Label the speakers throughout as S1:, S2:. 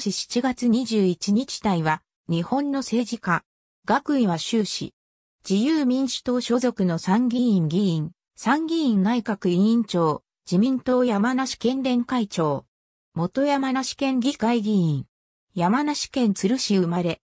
S1: 年7月21日隊は、日本の政治家、学位は修士、自由民主党所属の参議院議員、参議院内閣委員長、自民党山梨県連会長、元山梨県議会議員、山梨県鶴市生まれ、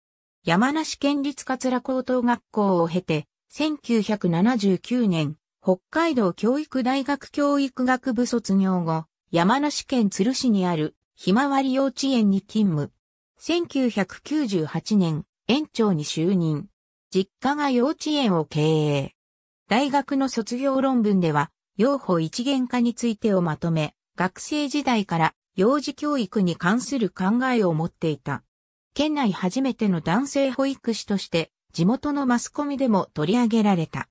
S1: 山梨県立桂高等学校を経て、1979年、北海道教育大学教育学部卒業後、山梨県鶴市にあるひまわり幼稚園に勤務。1998年、園長に就任。実家が幼稚園を経営。大学の卒業論文では、養保一元化についてをまとめ、学生時代から幼児教育に関する考えを持っていた。県内初めての男性保育士として、地元のマスコミでも取り上げられた。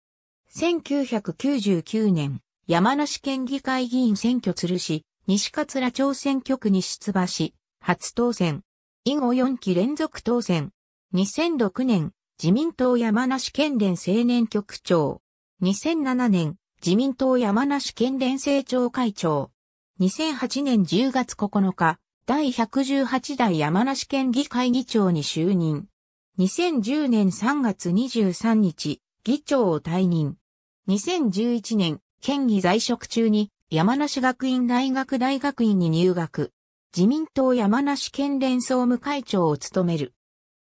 S1: 1999年、山梨県議会議員選挙鶴市、西桂町選挙区に出馬し、初当選。以後4期連続当選。2006年、自民党山梨県連青年局長。2007年、自民党山梨県連政調会長。2008年10月9日、第118代山梨県議会議長に就任。2010年3月23日、議長を退任。2011年、県議在職中に山梨学院大学大学院に入学。自民党山梨県連総務会長を務める。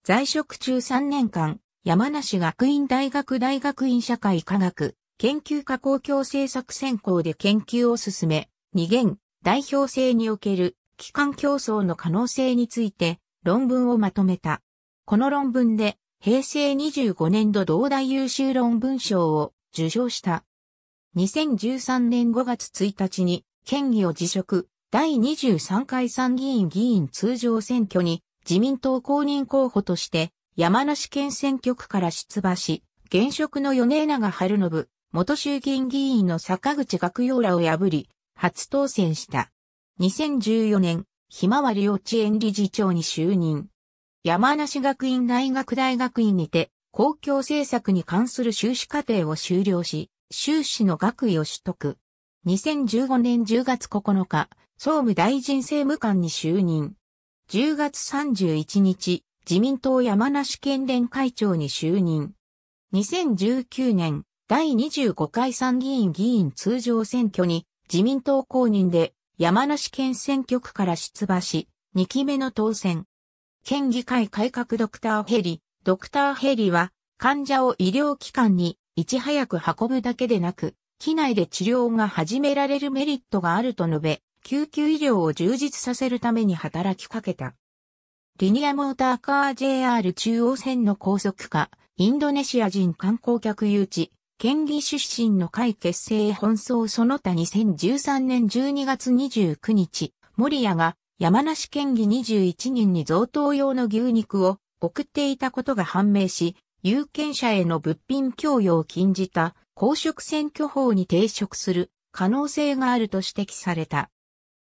S1: 在職中3年間、山梨学院大学大学院社会科学研究科公共政策専攻で研究を進め、二元代表制における機関競争の可能性について論文をまとめた。この論文で平成25年度同大優秀論文賞を受賞した。2013年5月1日に、県議を辞職、第23回参議院議員通常選挙に、自民党公認候補として、山梨県選挙区から出馬し、現職の米永春信、元衆議院議員の坂口学洋らを破り、初当選した。2014年、ひまわり幼稚園理事長に就任。山梨学院大学大学院にて、公共政策に関する修士課程を修了し、修士の学位を取得。2015年10月9日、総務大臣政務官に就任。10月31日、自民党山梨県連会長に就任。2019年、第25回参議院議員通常選挙に自民党公認で山梨県選挙区から出馬し、2期目の当選。県議会改革ドクターヘリ、ドクターヘリは患者を医療機関にいち早く運ぶだけでなく、機内で治療が始められるメリットがあると述べ、救急医療を充実させるために働きかけた。リニアモーターカー JR 中央線の高速化、インドネシア人観光客誘致、県議出身の会結成奔走その他2013年12月29日、森谷が山梨県議21人に贈答用の牛肉を送っていたことが判明し、有権者への物品供与を禁じた公職選挙法に抵触する可能性があると指摘された。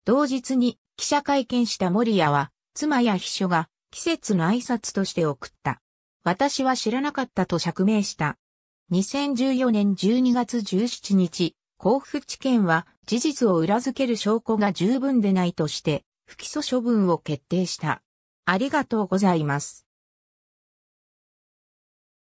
S1: 同日に記者会見した森谷は、妻や秘書が季節の挨拶として送った。私は知らなかったと釈明した。2014年12月17日、甲府地検は事実を裏付ける証拠が十分でないとして、不起訴処分を決定した。ありがとうございます。